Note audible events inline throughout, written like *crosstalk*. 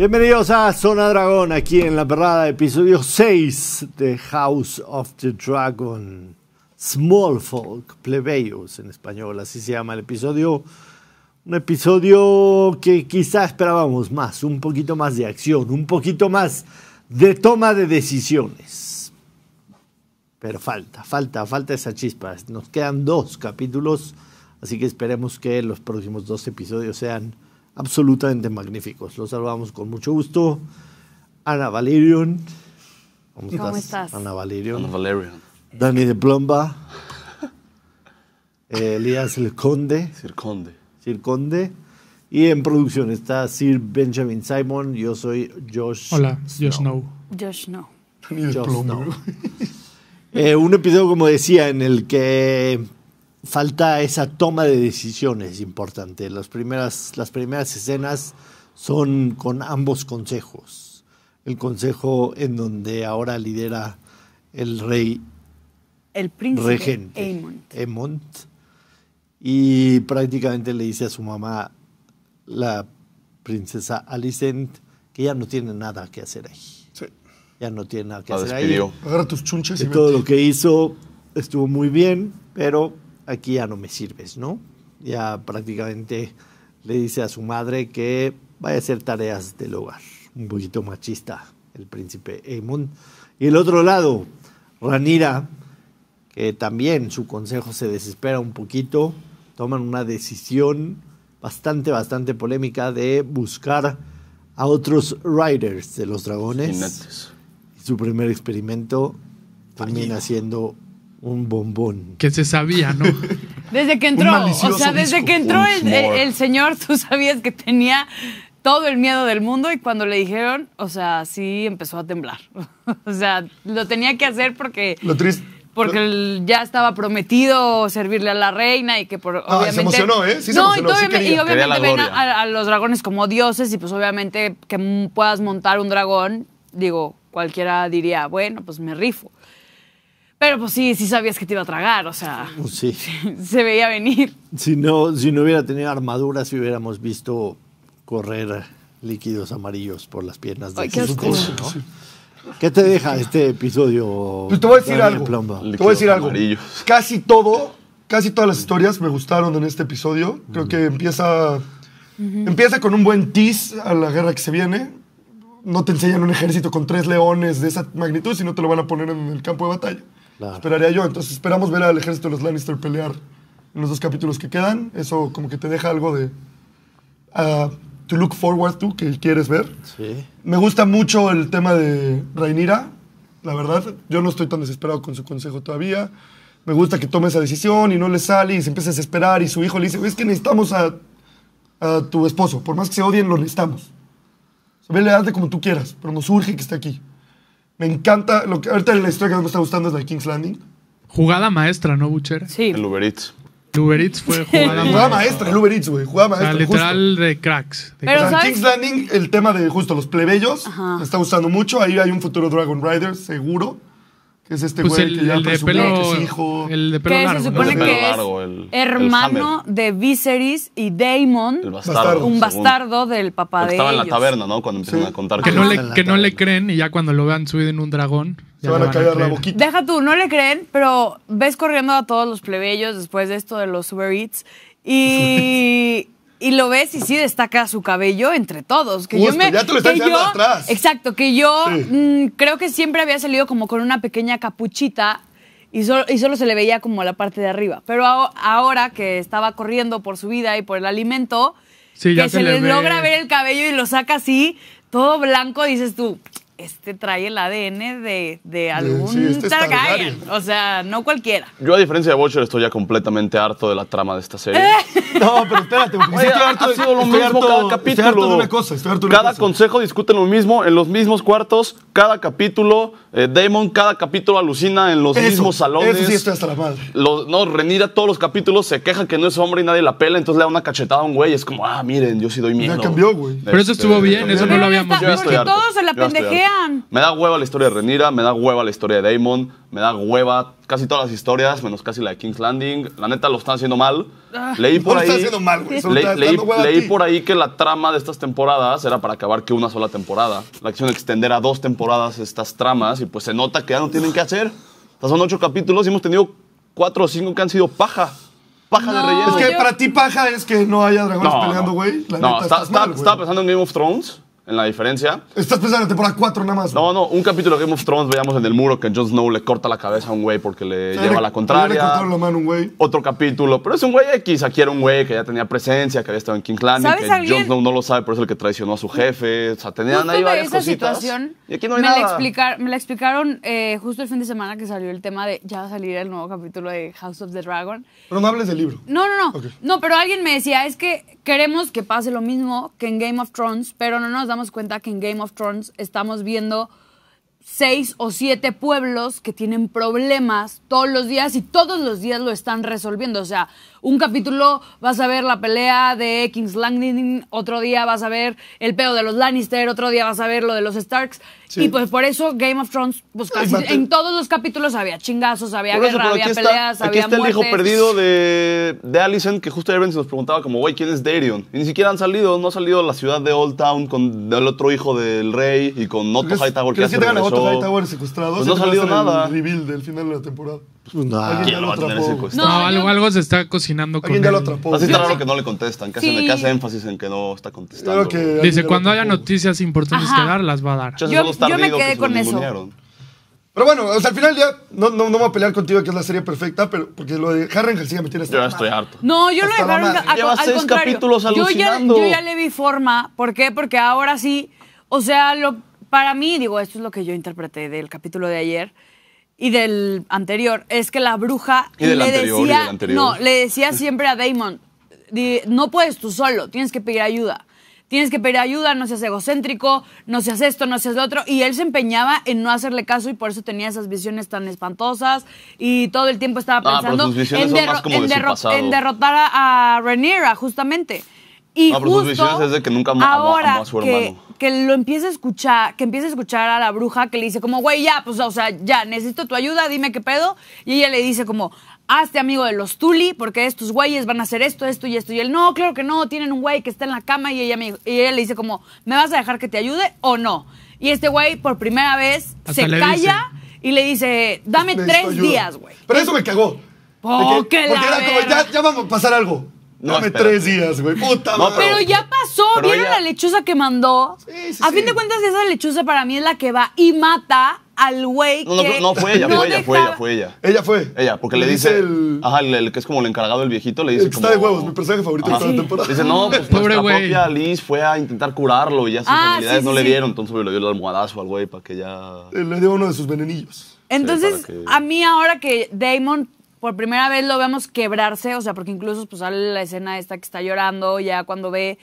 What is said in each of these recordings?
Bienvenidos a Zona Dragón, aquí en La Perrada, episodio 6 de House of the Dragon. Small Folk, plebeyos en español, así se llama el episodio. Un episodio que quizá esperábamos más, un poquito más de acción, un poquito más de toma de decisiones. Pero falta, falta, falta esa chispa. Nos quedan dos capítulos, así que esperemos que los próximos dos episodios sean absolutamente magníficos. Los saludamos con mucho gusto. Ana Valerion. ¿Cómo, ¿Cómo estás? Ana Valerion. Ana Valerion. Dani de Plomba. Eh, Elías El Conde. Sir Conde. Y en producción está Sir Benjamin Simon. Yo soy Josh. Hola, Josh Snow. Josh Snow. Josh Snow. Eh, un episodio, como decía, en el que falta esa toma de decisiones importante. Las primeras, las primeras escenas son con ambos consejos. El consejo en donde ahora lidera el rey. El príncipe regente, Emont. Y prácticamente le dice a su mamá, la princesa Alicent, que ya no tiene nada que hacer ahí. Sí. Ya no tiene nada que hacer ahí. Agarra tus chunches. Y todo lo que hizo estuvo muy bien, pero aquí ya no me sirves, ¿no? Ya prácticamente le dice a su madre que vaya a hacer tareas del hogar. Un poquito machista el príncipe Eymond. Y el otro lado, Ranira, que también su consejo se desespera un poquito, toman una decisión bastante, bastante polémica de buscar a otros riders de los dragones. Y su primer experimento termina siendo un bombón. Que se sabía, ¿no? *laughs* Desde que entró, o sea, desde que entró el, señor, tú sabías que tenía todo el miedo del mundo y cuando le dijeron, o sea, sí empezó a temblar. *laughs* o sea, lo tenía que hacer porque... Lo triste. Porque ya estaba prometido servirle a la reina y que por, ah, obviamente... se emocionó, ¿eh? no, y, obviamente, sí y obviamente ven a los dragones como dioses y pues obviamente que puedas montar un dragón, digo, cualquiera diría, bueno, pues me rifo. Pero pues sí, sí sabías que te iba a tragar, o sea. Pues sí. *laughs* Se veía venir. Si no, si no hubiera tenido armadura, si hubiéramos visto correr líquidos amarillos por las piernas de Ay, qué, ¿no? ¿Qué te deja este episodio? Pues te voy a decir algo. Te voy a decir algo. Casi todo, casi todas las historias me gustaron en este episodio. Creo que empieza, empieza con un buen tease a la guerra que se viene no te enseñan un ejército con tres leones de esa magnitud, sino te lo van a poner en el campo de batalla. Esperaría yo. Entonces esperamos ver al ejército de los Lannister pelear en los dos capítulos que quedan. Eso como que te deja algo de... Ah, to look forward to, que quieres ver. Me gusta mucho el tema de Rainira. La verdad, yo no estoy tan desesperado con su consejo todavía. Me gusta que tome esa decisión y no le sale y se empieza a desesperar y su hijo le dice, es que necesitamos a, tu esposo. Por más que se odien, lo necesitamos. O vele, hazle como tú quieras, pero nos urge que esté aquí. Me encanta. Lo que, ahorita la historia que me está gustando es la de King's Landing. Jugada maestra, ¿no, Bucher? Sí. El Uber Eats. Uber Eats fue jugada maestra. Jugada maestra, el Uber Eats, güey. Jugada maestra. La literal de cracks. De Pero, King's Landing, el tema de justo los plebeyos, me está gustando mucho. Ahí hay un futuro Dragon Rider, seguro es este pues güey el, que ya el de pelo, hijo. El de pelo que se supone que es hermano de Viserys y Daemon. El bastardo, un bastardo del papá de estaba ellos. Estaba en la taberna, ¿no? Cuando empezaron a contar. Que, no le, que no le creen y ya cuando lo vean subido en un dragón. Se van, a callar la boquita. Deja tú, no le creen, pero ves corriendo a todos los plebeyos después de esto de los Uber Eats. Y... *laughs* *laughs* y lo ves y sí destaca su cabello entre todos. Que yo ya te lo atrás. Exacto, que yo mm, creo que siempre había salido como con una pequeña capuchita y solo, y solo se le veía como la parte de arriba. Pero ahora que estaba corriendo por su vida y por el alimento, que se, le logra ver el cabello y lo saca así, todo blanco, dices tú, este trae el ADN de, algún sí, este O sea, no cualquiera. Yo, a diferencia de Butcher, estoy ya completamente harto de la trama de esta serie. Eh. no, pero espérate, porque Oye, estoy harto sido lo mismo cada capítulo. Estoy harto de una cosa, estoy harto de una Cada consejo discute lo mismo en los mismos cuartos cada capítulo, eh, Damon, cada capítulo alucina en los mismos salones. Eso sí hasta la madre. no, Renira todos los capítulos se queja que no es hombre y nadie la pela, entonces le da una cachetada a un güey. Es como, ah, miren, yo sí doy miedo. Ya cambió, güey. Este, Pero eso estuvo bien, eso no lo habíamos visto. Porque todos se la pendejean. Me da hueva la historia de Renira, me da hueva la historia de Damon. Me da hueva casi todas las historias, menos casi la de King's Landing. La neta lo están haciendo mal. Ah. Leí por ahí. leí, por ahí que la trama de estas temporadas era para acabar que una sola temporada. La acción extender a dos temporadas estas tramas y pues se nota que ya no tienen que hacer. son ocho capítulos y hemos tenido cuatro o cinco que han sido paja paja de relleno. Es que para ti paja es que no haya dragones peleando, güey. No, está, estaba pensando en Game of Thrones en la diferencia. Estás pensando en temporada 4 nada más. No, no, un capítulo de Game of Thrones veíamos en el muro que Jon Snow le corta la cabeza a un güey porque le lleva la contraria. Le la mano a un güey. Otro capítulo, pero es un güey X, aquí era un güey que ya tenía presencia, que había estado en King Landing, que Jon Snow no lo sabe, por es el que traicionó a su jefe. O sea, tenían ahí varias esa cositas. Situación, y aquí no hay me nada. La explicar, me la explicaron eh, justo el fin de semana que salió el tema de ya va a salir el nuevo capítulo de House of the Dragon. Pero no hables del libro. No, no, no. No, pero alguien me decía, es que queremos que pase lo mismo que en Game of Thrones, pero no nos damos cuenta que en Game of Thrones estamos viendo seis o siete pueblos que tienen problemas todos los días y todos los días lo están resolviendo. O sea, un capítulo vas a ver la pelea de King's Landing, otro día vas a ver el pedo de los Lannister, otro día vas a ver lo de los Starks. Y pues por eso Game of Thrones, pues casi en todos los capítulos había chingazos, había guerra, había peleas, aquí está el hijo perdido de, de Allison, que justo se nos preguntaba como, güey, ¿quién es Darion? Y ni siquiera han salido, no ha salido la ciudad de Old Town con el otro hijo del rey y con Otto Hightower que, que Otto Hightower secuestrado. Pues no ha salido nada. del final de la temporada. Pues, lo va a tener ese No, algo, algo se está cocinando con él. Así está raro que no le contestan, que, hace énfasis en que no está contestando. Dice, cuando haya noticias importantes que dar, las va a dar. Yo, me quedé con eso. Pero bueno, o sea, al final ya no, no, no, voy a pelear contigo que es la serie perfecta, pero porque lo de Harrenhal sí me tiene Yo estoy harto. No, yo lo de Harrenhal Lleva seis capítulos alucinando. Yo ya, le vi forma. ¿Por qué? Porque ahora sí, o sea, para mí, digo, esto es lo que yo interpreté del capítulo de ayer y del anterior es que la bruja le decía, no, le decía siempre a Damon, no puedes tú solo, tienes que pedir ayuda. Tienes que pedir ayuda, no seas egocéntrico, no seas esto, no seas lo otro. Y él se empeñaba en no hacerle caso y por eso tenía esas visiones tan espantosas y todo el tiempo estaba ah, pensando en, derrotar a, justamente. Y ah, pero visiones es de que nunca a hermano que lo empiece a escuchar, que empiece a escuchar a la bruja que le dice como, güey, ya, pues, o sea, ya, necesito tu ayuda, dime qué pedo. Y ella le dice como, hazte amigo de los Tuli, porque estos güeyes van a hacer esto, esto y esto. Y él, no, claro que no, tienen un güey que está en la cama y ella, me, y le dice como, ¿me vas a dejar que te ayude o no? Y este güey, por primera vez, se calla y le dice, dame tres días, güey. Pero eso me cagó. Oh, porque, era como, ya, ya vamos a pasar algo. No, Dame tres días, güey. Puta Pero ya pasó. viene la lechuza que mandó? Sí, sí, a fin de cuentas, esa lechuza para mí es la que va y mata al güey no, que. No, no, fue ella, fue ella, fue ella, fue ella. Ella fue. Ella, porque le, dice. Ajá, el, que es como el encargado del viejito, le dice. está de huevos, mi personaje favorito de toda la temporada. Dice, no, pues, pues Pobre nuestra propia Liz fue a intentar curarlo y ya sus ah, habilidades no le dieron, entonces le dio el almohadazo al güey para que ya. Le dio uno de sus venenillos. Entonces, a mí ahora que Damon por primera vez lo vemos quebrarse, o sea, porque incluso pues, sale la escena esta que está llorando, ya cuando ve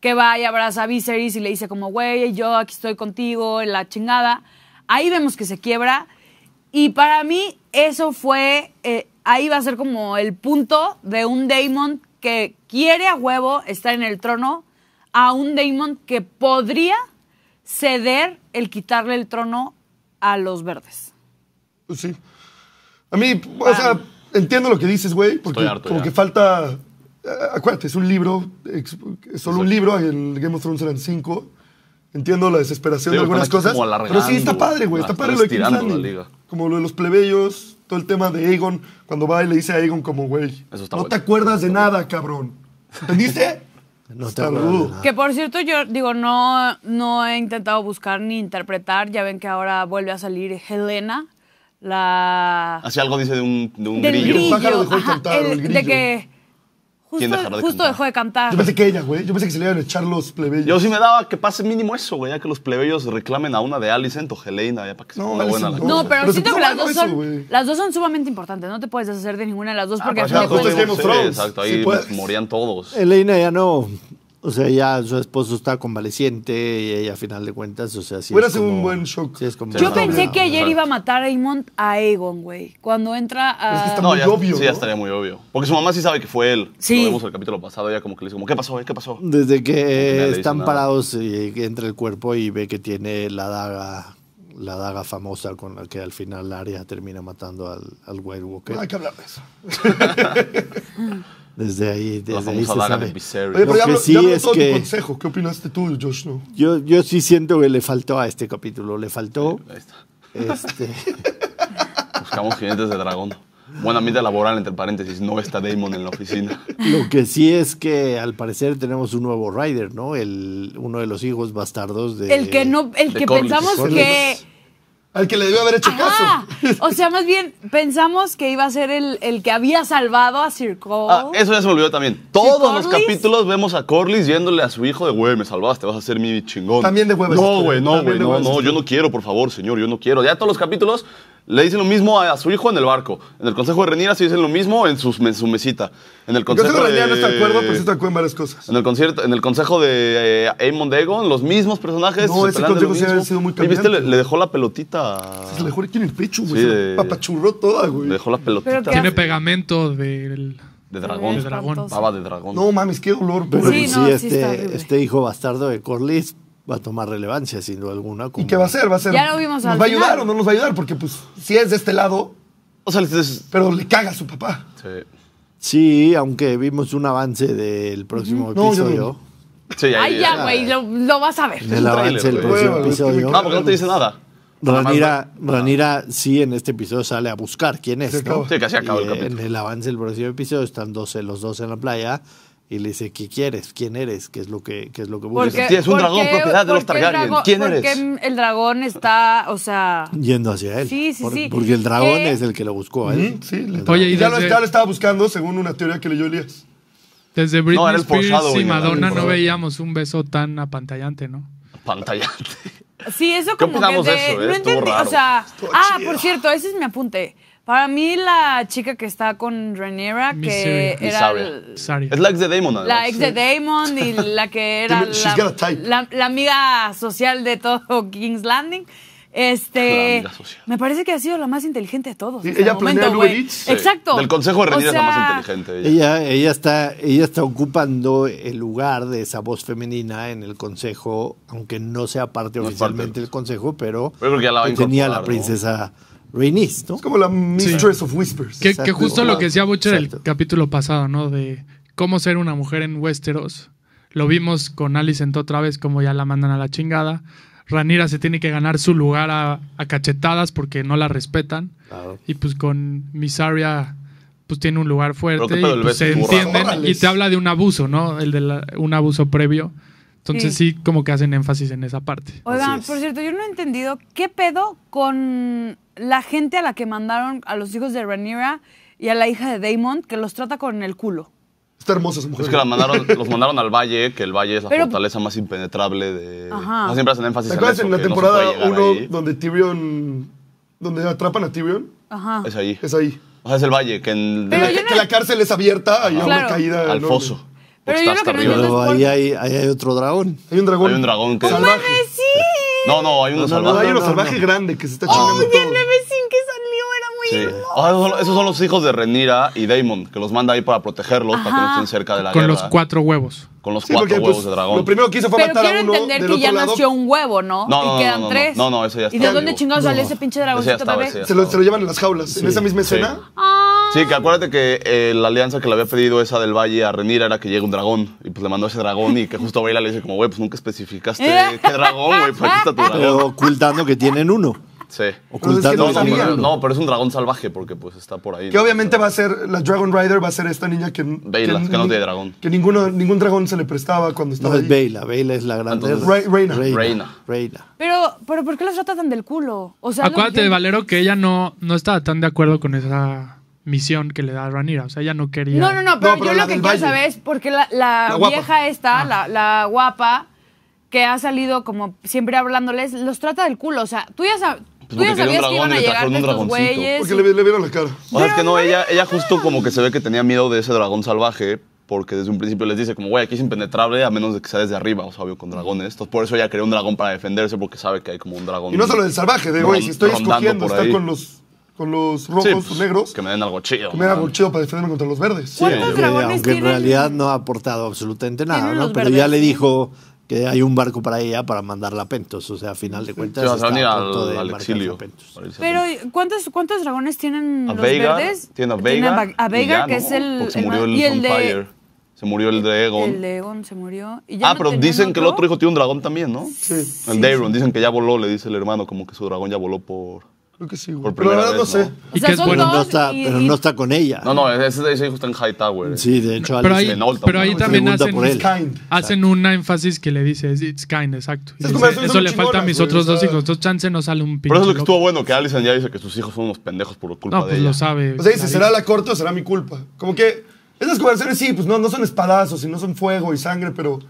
que va y abraza a Viserys y le dice como, güey, yo aquí estoy contigo, en la chingada. Ahí vemos que se quiebra. Y para mí eso fue, eh, ahí va a ser como el punto de un Daemon que quiere a huevo estar en el trono, a un Daemon que podría ceder el quitarle el trono a los verdes. Sí. A mí, o sea, entiendo lo que dices, güey, porque como que falta. Eh, acuérdate, es un libro, es solo un libro, el Game of Thrones eran cinco. Entiendo la desesperación de algunas cosas. Pero sí, está padre, güey. Está padre lo de King's Landing. Como lo de los plebeyos, todo el tema de Aegon, cuando va y le dice a Aegon como, güey, *laughs* no te acuerdas de nada, cabrón. ¿Entendiste? No te acuerdas. Que por cierto, yo digo, no, no he intentado buscar ni interpretar. Ya ven que ahora vuelve a salir Helena, la... Así algo, dice, de un, de un grillo. de que justo, dejó de, cantar. Yo pensé que ella, güey. Yo pensé que se le iban a echar los plebeyos. Yo sí me daba que pase mínimo eso, güey, ya que los plebeyos reclamen a una de Alicent o Helena, ya para que no, buena la No, pero, siento que las dos, son, las dos son sumamente importantes. No te puedes deshacer de ninguna de las dos ah, porque... Ah, que sí, exacto, ahí morían todos. Helena ya no... O sea, ya su esposo está convaleciente y ella, a final de cuentas, o sea, sí. Hubiera un buen shock. Yo pensé que ayer iba a matar a a Egon, güey. Cuando entra a. Es que está muy obvio. Sí, ya estaría muy obvio. Porque su mamá sí sabe que fue él. Sí. Lo el capítulo pasado, ella como que le dice, como, ¿qué pasó? güey? Eh? ¿Qué pasó? Desde que están parados y entra el cuerpo y ve que tiene la daga la daga famosa con la que al final Arya termina matando al, al White Walker. No hay que hablar de eso. *laughs* Desde ahí, desde ahí se sabe. pero ya sí es que... consejo. ¿Qué opinaste tú, Josh? Yo, sí siento que le faltó a este capítulo. Le faltó... Eh, ahí este *laughs* Buscamos clientes de dragón. Buena mitad laboral, entre paréntesis. No está Damon en la oficina. *laughs* Lo que sí es que al parecer tenemos un nuevo rider, ¿no? El, uno de los hijos bastardos de. El que no. El que pensamos que al que le debió haber hecho caso. *laughs* O sea, más bien pensamos que iba a ser el, que había salvado a Sir Ah, eso ya se me olvidó también. Todos los capítulos vemos a Corlys yéndole a su hijo de, güey, me salvaste, vas a ser mi chingón. También de huevos. No, güey, no, güey, no, no, yo no quiero, por favor, señor, yo no quiero. Ya todos los capítulos le dicen lo mismo a, su hijo en el barco. En el Consejo de Renina se dicen lo mismo en, su mesita. En el Consejo, el consejo de Renira no está de acuerdo, pero sí está de acuerdo en varias cosas. En el, concierto, en el Consejo de eh, Amon Dagon, los mismos personajes. No, ese consejo sí ha sido muy cambiante. Y viste, le, dejó la pelotita. Se le dejó aquí en el pecho, güey. papachurró toda, güey. Le dejó la pelotita. Tiene pegamento del... De dragón. De dragón. Baba de dragón. No mames, qué dolor. Pero sí, este, este hijo bastardo de Corliss va a tomar relevancia, sin duda alguna. ¿Y qué va a hacer? Va a ser. Ya lo vimos ¿Nos va a ayudar o no nos va a ayudar? Porque, pues, si es de este lado. O sea, pero le caga a su papá. Sí. Sí, aunque vimos un avance del próximo episodio. Sí, ahí, Ay, ya, güey, lo, vas a ver. El avance del próximo episodio. Vamos, porque no te dice nada. Ranira, sí en este episodio sale a buscar quién es. Sí, casi el capítulo. En el avance del próximo episodio están los dos en la playa y le dice, ¿qué quieres? ¿Quién eres? ¿Qué es lo que, qué es lo que un dragón propiedad de los Targaryen. ¿Quién eres? Porque el dragón está, o sea... Yendo hacia él. Sí, sí, sí. Porque el dragón es el que lo buscó a él. Sí, sí Oye, y ya, desde... lo, ya, lo, estaba buscando según una teoría que leyó Elías. Desde Britney Spears y Madonna no veíamos un beso tan apantallante, ¿no? Apantallante. Sí, eso como que... De, no entendí, o sea... Ah, por cierto, ese es mi apunte. Para mí, la chica que está con Rhaenyra, que era... la ex de Damon, La ex de Damon y la que *laughs* era la, amiga social de todo *laughs* King's Landing. Este, me parece que ha sido la más inteligente de todos. ella planea el Exacto. Del consejo de Rhaenyra es la más inteligente. Ella. Ella, está, ella está ocupando el lugar de esa voz femenina en el consejo, aunque no sea parte oficialmente del consejo, pero, tenía la princesa... Rhaenys, ¿no? Es como la Mistress of Whispers. Que, justo lo que decía Butcher el capítulo pasado, ¿no? De cómo ser una mujer en Westeros. Lo vimos con Alicent otra vez, como ya la mandan a la chingada. Ranira se tiene que ganar su lugar a, cachetadas porque no la respetan. Y pues con Misaria pues tiene un lugar fuerte y pues, se entienden y te habla de un abuso, ¿no? El de un abuso previo. Entonces sí. como que hacen énfasis en esa parte. Oigan, por cierto, yo no he entendido qué pedo con la gente a la que mandaron a los hijos de Rhaenyra y a la hija de Daemon, que los trata con el culo. Está hermosa esa mujer. Es que *laughs* los mandaron al valle, que el valle es la fortaleza más impenetrable de. Ajá. siempre hacen énfasis en acuerdas eso, en la temporada 1 donde Tyrion. donde atrapan a Tyrion? Ajá. Es ahí. Es ahí. O sea, es el valle, que la cárcel es abierta, hay una caída. al foso. Pero ahí hay, hay otro dragón. Hay un dragón. Hay un dragón que. ¡Salvaje! ¡Sí! No, no, hay uno no, salvaje. No, hay uno salvaje grande que se está chingando. Oye, el bebecín que Sí. Ah, esos, son, los hijos de Renira y Damon, que los manda ahí para protegerlos, para que no estén cerca de la Con los cuatro huevos. Con los cuatro pues, huevos de dragón. Lo primero que hizo fue Pero matar quiero a uno entender que ya nació un huevo, ¿no? No, no, y quedan tres. No, no, eso ya está. ¿Y de dónde chingados salió ese pinche dragoncito bebé? Se lo, llevan en las jaulas, en esa misma escena. Ah. Sí, que acuérdate que eh, la alianza que le había pedido esa del valle a Renira era que llegue un dragón. Y pues le mandó ese dragón y que justo Baila le dice como, güey, pues nunca especificaste *laughs* qué dragón, güey, pues aquí está tu dragón. ocultando que tienen uno. Sí. Ocultando. no, pero es un dragón salvaje porque pues está por ahí. Que obviamente va a ser, la Dragon Rider va a ser esta niña que... Bela, que, no tiene dragón. Que ninguno, ningún dragón se le prestaba cuando estaba No, es Bela, Bela es la grande. Reina. Reina. Pero, pero ¿por qué los tratan del culo? O sea, Acuérdate, Valero, que ella no, no estaba tan de acuerdo con esa misión que le da a Ranira. O sea, ella no quería. No, no, no, pero, yo lo que quiero saber es porque la, vieja esta, ah. la, la, guapa, que ha salido como siempre hablándoles, los trata del culo. O sea, tú ya sabes. Pues porque quería un dragón y le trajeron un dragoncito. Porque le, vieron la cara. O sea, es que no, ella, ella justo como que se ve que tenía miedo de ese dragón salvaje, porque desde un principio les dice como, güey, aquí es impenetrable a menos de que sea desde arriba, o sea, obvio, con dragones. Entonces, por eso ella creó un dragón para defenderse, porque sabe que hay como un dragón. Y no solo el salvaje, de güey, si estoy escogiendo estar con los, con los rojos o pues, negros. Que me den algo chido. Que me den algo chido para defenderme contra los verdes. Sí, Aunque en realidad no ha aportado absolutamente nada, ¿no? Pero ya le dijo que hay un barco para ella para mandarla a Pentos. O sea, a final de cuentas. Se a exilio. Pero, ¿cuántos, dragones tienen los verdes? Tiene a Vega. a, Vega, que es el. Se murió el, el de, se murió el de El se murió. ah, pero dicen que el otro hijo tiene un dragón también, ¿no? Sí. El Daeron. Dicen que ya voló, le dice el hermano, como que su dragón ya voló por. Creo que sí, güey. Por primera no sé. pero no está con ella. No, no, ese, hijo está en Hightower. Sí, de hecho, Pero ahí, pero ahí también hacen, hacen un énfasis que le dice, "It's- kind, exacto. eso, le falta a mis otros dos hijos. Entonces, chance no sale un pinche. Por eso es lo que estuvo bueno, que Alison ya dice que sus hijos son unos pendejos por culpa No, pues lo sabe. O sea, dice, ¿será la corte o será mi culpa? Como que esas conversaciones sí, pues no, no son espadazos y no son fuego y sangre, pero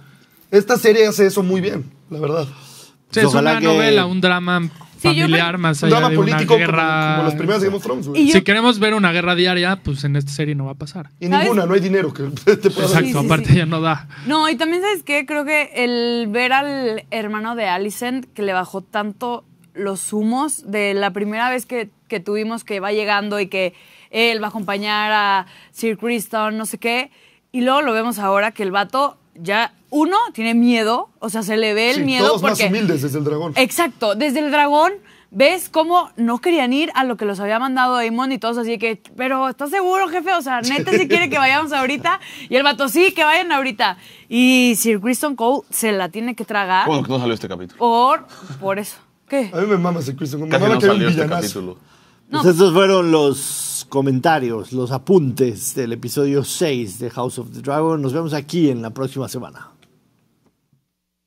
esta serie hace eso muy bien, la verdad. Sí, es una novela, un drama familiar, más allá de una guerra... Como, las primeras de este, Si queremos ver una guerra diaria, pues en esta serie no va a pasar. Y ninguna, no hay dinero que te Exacto, aparte ya no da. No, y también, ¿sabes qué? Creo que el ver al hermano de Allison que le bajó tanto los humos de la primera vez que, que tuvimos que va llegando y que él va a acompañar a Sir Criston, no sé qué. Y luego lo vemos ahora que el vato ya uno, tiene miedo, o sea, se le ve el sí, miedo. Todos más humildes desde el dragón. Exacto, desde el dragón ves cómo no querían ir a lo que los había mandado Damon y todos así que, pero ¿estás seguro, jefe? O sea, neta si sí quiere que vayamos ahorita. Y el vato, sí, que vayan ahorita. Y Sir Kristen Cole se la tiene que tragar. Bueno, que no salió este capítulo. Por, por eso. ¿Qué? A mí me mama Sir Kristen Cole. me no que salió este capítulo. No. Pues estos pues fueron los comentarios, los apuntes del episodio 6 de House of the Dragon. Nos vemos aquí en la próxima semana.